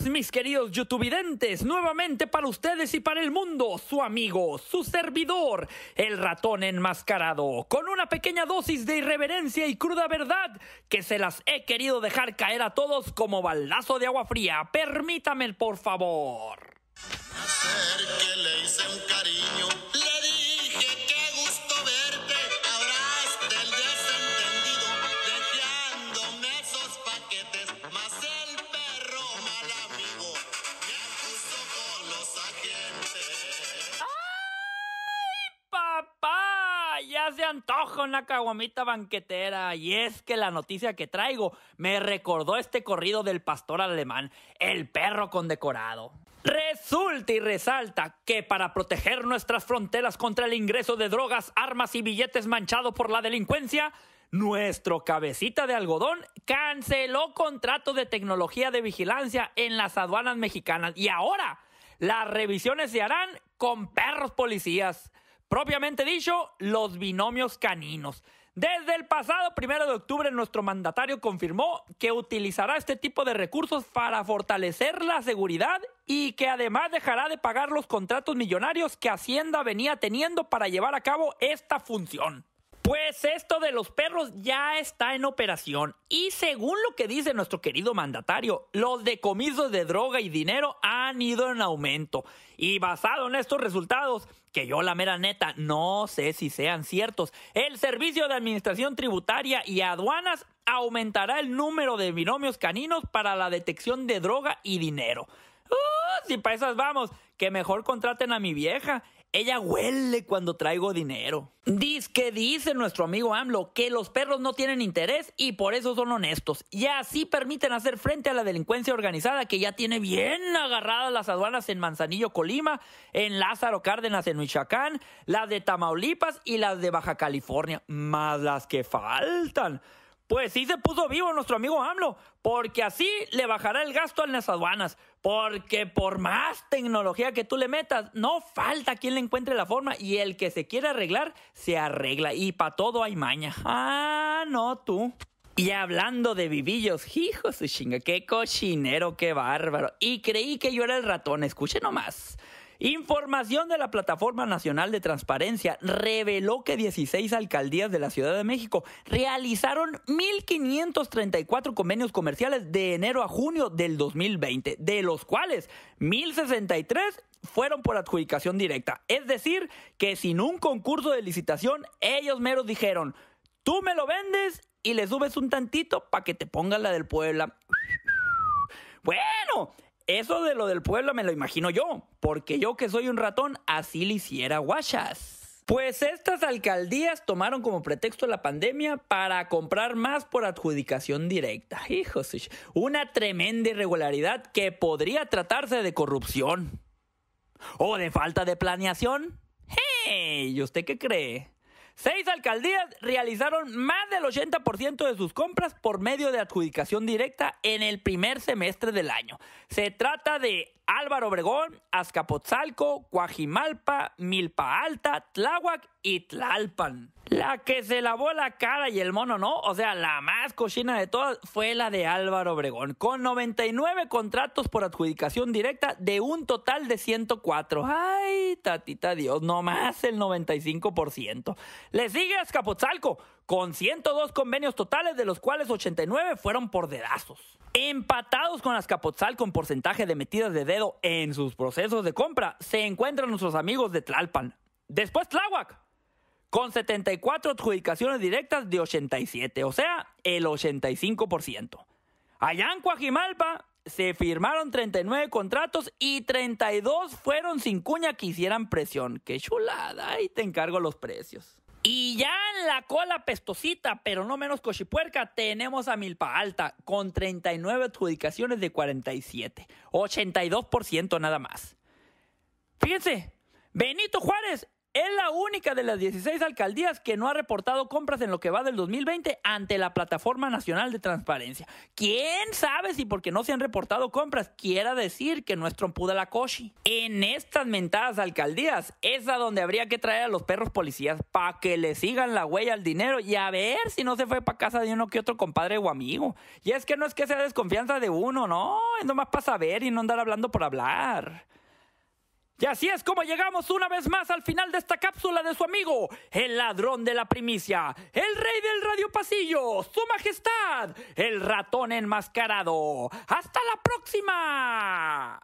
mis queridos youtubidentes. Nuevamente para ustedes y para el mundo, su amigo, su servidor, el ratón enmascarado, con una pequeña dosis de irreverencia y cruda verdad que se las he querido dejar caer a todos como baldazo de agua fría. Permítame, por favor. le un cariño ¡Ay, papá! Ya se antoja una caguamita banquetera. Y es que la noticia que traigo me recordó este corrido del pastor alemán, el perro condecorado. Resulta y resalta que para proteger nuestras fronteras contra el ingreso de drogas, armas y billetes manchados por la delincuencia, nuestro cabecita de algodón canceló contrato de tecnología de vigilancia en las aduanas mexicanas y ahora las revisiones se harán con perros policías. Propiamente dicho, los binomios caninos. Desde el pasado primero de octubre, nuestro mandatario confirmó que utilizará este tipo de recursos para fortalecer la seguridad y que además dejará de pagar los contratos millonarios que Hacienda venía teniendo para llevar a cabo esta función. Pues esto de los perros ya está en operación y según lo que dice nuestro querido mandatario, los decomisos de droga y dinero han ido en aumento. Y basado en estos resultados, que yo la mera neta no sé si sean ciertos, el Servicio de Administración Tributaria y Aduanas aumentará el número de binomios caninos para la detección de droga y dinero. Uh, si para esas vamos, que mejor contraten a mi vieja. Ella huele cuando traigo dinero. Dis que dice nuestro amigo AMLO que los perros no tienen interés y por eso son honestos. Y así permiten hacer frente a la delincuencia organizada que ya tiene bien agarradas las aduanas en Manzanillo, Colima, en Lázaro Cárdenas, en Michoacán, las de Tamaulipas y las de Baja California, más las que faltan. Pues sí se puso vivo nuestro amigo AMLO, porque así le bajará el gasto a las aduanas, porque por más tecnología que tú le metas, no falta quien le encuentre la forma y el que se quiere arreglar, se arregla y para todo hay maña. Ah, no tú. Y hablando de vivillos, hijo su chinga, qué cochinero, qué bárbaro. Y creí que yo era el ratón, escuche nomás. Información de la Plataforma Nacional de Transparencia reveló que 16 alcaldías de la Ciudad de México realizaron 1.534 convenios comerciales de enero a junio del 2020, de los cuales 1.063 fueron por adjudicación directa. Es decir, que sin un concurso de licitación, ellos meros dijeron, tú me lo vendes y le subes un tantito para que te pongan la del Puebla. Bueno, eso de lo del pueblo me lo imagino yo, porque yo que soy un ratón así le hiciera guachas. Pues estas alcaldías tomaron como pretexto la pandemia para comprar más por adjudicación directa. Hijos, una tremenda irregularidad que podría tratarse de corrupción. ¿O de falta de planeación? ¡Hey! ¿Y usted qué cree? Seis alcaldías realizaron más del 80% de sus compras por medio de adjudicación directa en el primer semestre del año. Se trata de Álvaro Obregón, Azcapotzalco, Cuajimalpa, Milpa Alta, Tláhuac y Tlalpan. La que se lavó la cara y el mono no, o sea, la más cochina de todas fue la de Álvaro Obregón, con 99 contratos por adjudicación directa de un total de 104. Ay, tatita Dios, nomás el 95%. Le sigue Azcapotzalco, con 102 convenios totales, de los cuales 89 fueron por dedazos. Empatados con Azcapotzalco en porcentaje de metidas de dedo en sus procesos de compra, se encuentran nuestros amigos de Tlalpan. Después Tláhuac, con 74 adjudicaciones directas de 87, o sea, el 85%. Allá en Coajimalpa se firmaron 39 contratos y 32 fueron sin cuña que hicieran presión. ¡Qué chulada! Ahí te encargo los precios. Y ya en la cola pestosita, pero no menos cochipuerca, tenemos a Milpa Alta con 39 adjudicaciones de 47. 82% nada más. Fíjense, Benito Juárez es la única de las 16 alcaldías que no ha reportado compras en lo que va del 2020 ante la Plataforma Nacional de Transparencia. ¿Quién sabe si porque no se han reportado compras quiera decir que no es trompuda la coshi? En estas mentadas alcaldías es a donde habría que traer a los perros policías para que le sigan la huella al dinero y a ver si no se fue para casa de uno que otro compadre o amigo. Y es que no es que sea desconfianza de uno, no, es nomás para saber y no andar hablando por hablar. Y así es como llegamos una vez más al final de esta cápsula de su amigo, el ladrón de la primicia, el rey del radio pasillo, su majestad, el ratón enmascarado. ¡Hasta la próxima!